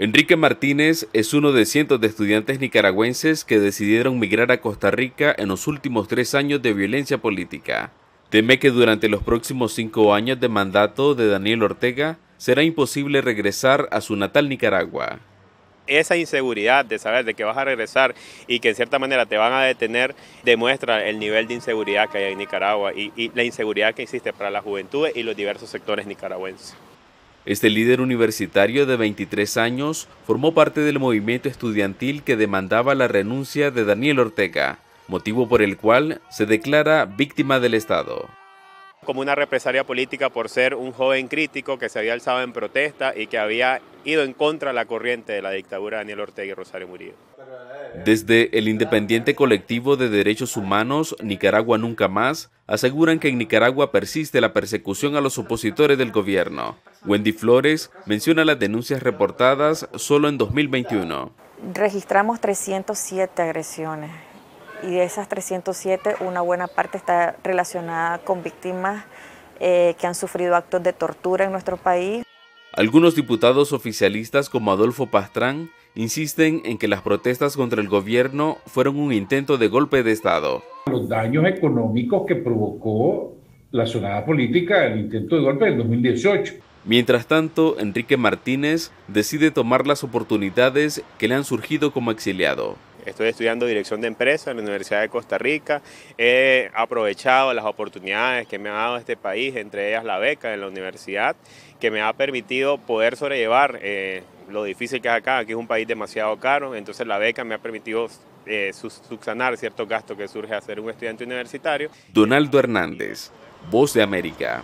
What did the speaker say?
Enrique Martínez es uno de cientos de estudiantes nicaragüenses que decidieron migrar a Costa Rica en los últimos tres años de violencia política. Teme que durante los próximos cinco años de mandato de Daniel Ortega será imposible regresar a su natal Nicaragua. Esa inseguridad de saber de que vas a regresar y que en cierta manera te van a detener demuestra el nivel de inseguridad que hay en Nicaragua y, y la inseguridad que existe para la juventud y los diversos sectores nicaragüenses. Este líder universitario de 23 años formó parte del movimiento estudiantil que demandaba la renuncia de Daniel Ortega, motivo por el cual se declara víctima del Estado. Como una represalia política por ser un joven crítico que se había alzado en protesta y que había ido en contra de la corriente de la dictadura de Daniel Ortega y Rosario Murillo. Desde el Independiente Colectivo de Derechos Humanos, Nicaragua Nunca Más, aseguran que en Nicaragua persiste la persecución a los opositores del gobierno. Wendy Flores menciona las denuncias reportadas solo en 2021. Registramos 307 agresiones y de esas 307 una buena parte está relacionada con víctimas eh, que han sufrido actos de tortura en nuestro país. Algunos diputados oficialistas como Adolfo Pastrán insisten en que las protestas contra el gobierno fueron un intento de golpe de Estado. Los daños económicos que provocó la sonada política, del intento de golpe del 2018. Mientras tanto, Enrique Martínez decide tomar las oportunidades que le han surgido como exiliado. Estoy estudiando dirección de Empresa en la Universidad de Costa Rica. He aprovechado las oportunidades que me ha dado este país, entre ellas la beca de la universidad, que me ha permitido poder sobrellevar eh, lo difícil que es acá. Aquí es un país demasiado caro, entonces la beca me ha permitido eh, subsanar ciertos gastos que surge a ser un estudiante universitario. Donaldo Hernández, Voz de América.